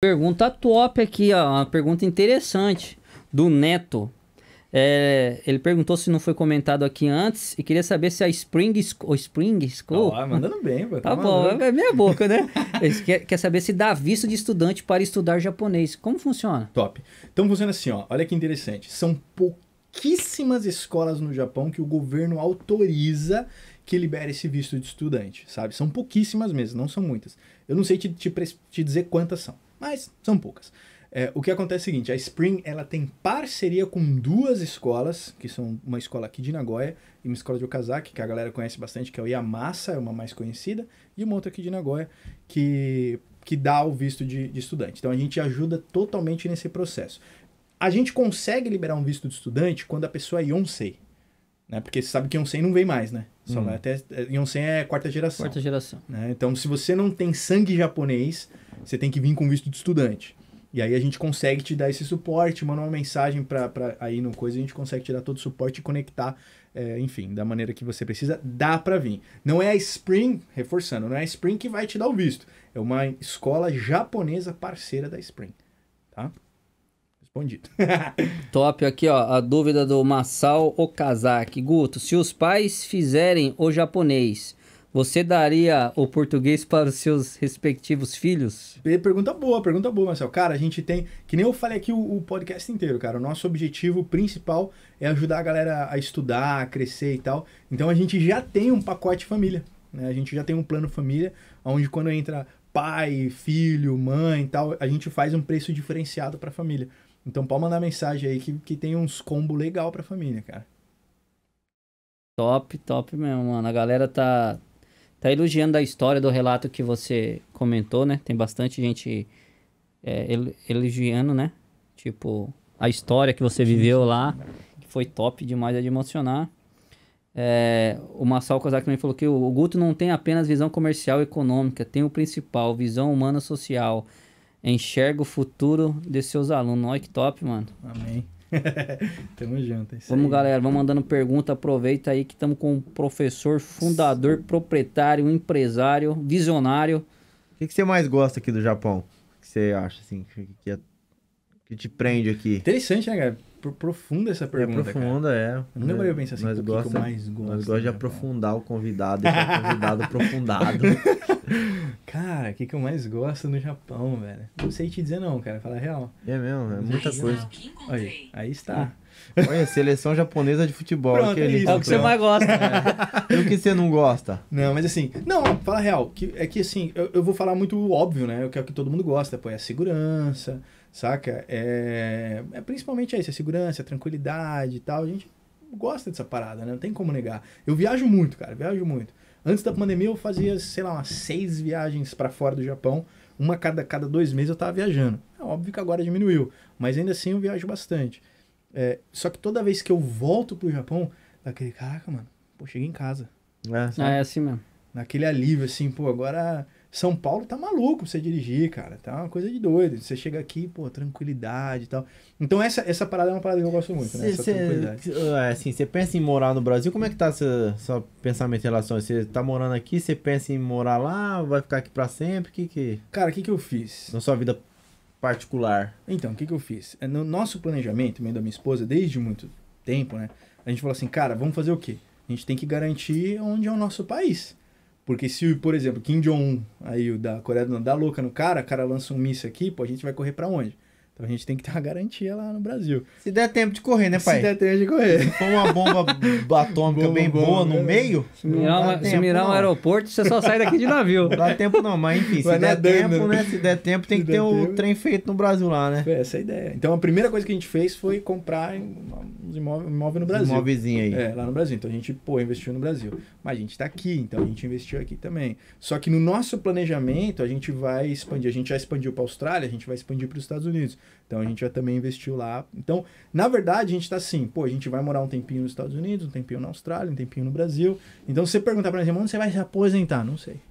Pergunta top aqui, ó, uma pergunta interessante do Neto. É, ele perguntou se não foi comentado aqui antes e queria saber se a Spring, o Spring School. Ah, mandando bem, pô, tá, tá bom, é minha boca, né? quer, quer saber se dá visto de estudante para estudar japonês. Como funciona? Top. Então funciona assim, ó. Olha que interessante. São pouquíssimas escolas no Japão que o governo autoriza que libere esse visto de estudante, sabe? São pouquíssimas mesmo, não são muitas. Eu não sei te, te, te dizer quantas são mas são poucas. É, o que acontece é o seguinte, a Spring ela tem parceria com duas escolas, que são uma escola aqui de Nagoya e uma escola de Okazaki, que a galera conhece bastante, que é o Yamasa, é uma mais conhecida, e uma outra aqui de Nagoya, que, que dá o visto de, de estudante. Então a gente ajuda totalmente nesse processo. A gente consegue liberar um visto de estudante quando a pessoa é Yonsei, né? Porque você sabe que Yonsei não vem mais, né? Só hum. vai até... É, Yonsei é quarta geração. Quarta geração. Né? Então se você não tem sangue japonês você tem que vir com visto de estudante. E aí a gente consegue te dar esse suporte, mandar uma mensagem para aí no coisa, a gente consegue te dar todo o suporte e conectar, é, enfim, da maneira que você precisa, dá para vir. Não é a Spring, reforçando, não é a Spring que vai te dar o visto. É uma escola japonesa parceira da Spring, tá? Respondido. Top, aqui ó, a dúvida do Masao Okazaki. Guto, se os pais fizerem o japonês você daria o português para os seus respectivos filhos? Pergunta boa, pergunta boa, Marcel. Cara, a gente tem. Que nem eu falei aqui o, o, podcast inteiro, cara. O nosso objetivo principal é ajudar a galera a estudar, a crescer e tal. Então a gente já tem um pacote família. Né? A gente já tem um plano família, onde quando entra pai, filho, mãe e tal, a gente faz um preço diferenciado para a família. Então pode mandar mensagem aí que, que tem uns combo legal para a família, cara. Top, top mesmo, mano. A galera tá, tá elogiando a história do relato que você comentou, né? Tem bastante gente é, elogiando, né? Tipo, a história que você viveu lá, que foi top demais é de emocionar. É, o Massal Kozak também falou que o Guto não tem apenas visão comercial e econômica, tem o principal, visão humana social. Enxerga o futuro de seus alunos. Olha que top, mano. Amém. Tamo junto. É vamos, aí. galera, vamos mandando pergunta. Aproveita aí que estamos com um professor, fundador, proprietário, empresário, visionário. O que, que, você mais gosta aqui do Japão? O que você acha, assim, que, que, que te prende aqui? Interessante, né, cara? profunda essa é pergunta. É profunda, cara. é. Não nunca eu pensar assim, nós o que, gosta, gosto. de né, aprofundar o convidado, o convidado aprofundado. cara, o que, que eu mais gosto no Japão, velho? Não sei te dizer não, cara, fala real. É mesmo, é muita aí coisa. Olha, aí está. Olha, seleção japonesa de futebol. Pronto, que é é o que você mais gosta. É. E o que você não gosta? Não, mas assim, não, fala real. Que, é que assim, eu, eu vou falar muito óbvio, né? Eu quero é que todo mundo gosta, pô, é a segurança, saca? É, é principalmente isso, a é segurança, a tranquilidade e tal. A gente gosta dessa parada, né? Não tem como negar. Eu viajo muito, cara, viajo muito. Antes da pandemia eu fazia, sei lá, umas seis viagens para fora do Japão. Uma cada, cada dois meses eu tava viajando. É óbvio que agora diminuiu, mas ainda assim eu viajo bastante. É, só que toda vez que eu volto pro Japão, daquele, caraca, mano, pô, cheguei em casa. É, ah, é assim mesmo. Naquele alívio, assim, pô, agora são Paulo tá maluco pra você dirigir, cara. Tá uma coisa de doido. Você chega aqui, pô, tranquilidade e tal. Então essa, essa parada é uma parada que eu gosto muito, né? cê, né? Essa cê, tranquilidade. É, assim, você pensa em morar no Brasil, como é que tá seu, seu pensamento em relação? a isso? Você tá morando aqui, você pensa em morar lá, vai ficar aqui pra sempre? Que que... Cara, o que que eu fiz? Na sua vida particular. Então, o que que eu fiz? É, no nosso planejamento, meio da minha esposa, desde muito tempo, né? A gente falou assim, cara, vamos fazer o quê? A gente tem que garantir onde é o nosso país. Porque se, por exemplo, Kim Jong-un, aí o da Coreia do Norte, dá louca no cara, o cara lança um míssil aqui, pô, a gente vai correr para onde? Então a gente tem que ter uma garantia lá no Brasil. Se der tempo de correr, né, pai? Se der tempo de correr. Se for uma bomba atômica bomba, bem bomba, boa no meio. Se mirar, uma, tempo, se mirar um aeroporto, você só sai daqui de navio. Não dá tempo não, mas enfim, Vai se der tempo, né? Se der tempo, tem se que ter o trem feito no Brasil lá, né? Foi essa a ideia. Então a primeira coisa que a gente fez foi comprar os imóveis, no Brasil. Imóvelzinho aí. É, lá no Brasil. Então a gente, pô, investiu no Brasil. Mas a gente está aqui, então a gente investiu aqui também. Só que no nosso planejamento, a gente vai expandir. A gente já expandiu para a Austrália, a gente vai expandir para os Estados Unidos. Então a gente já também investiu lá. Então, na verdade, a gente está assim, pô, a gente vai morar um tempinho nos Estados Unidos, um tempinho na Austrália, um tempinho no Brasil. Então, se você perguntar para gente, onde você vai se aposentar? Não sei.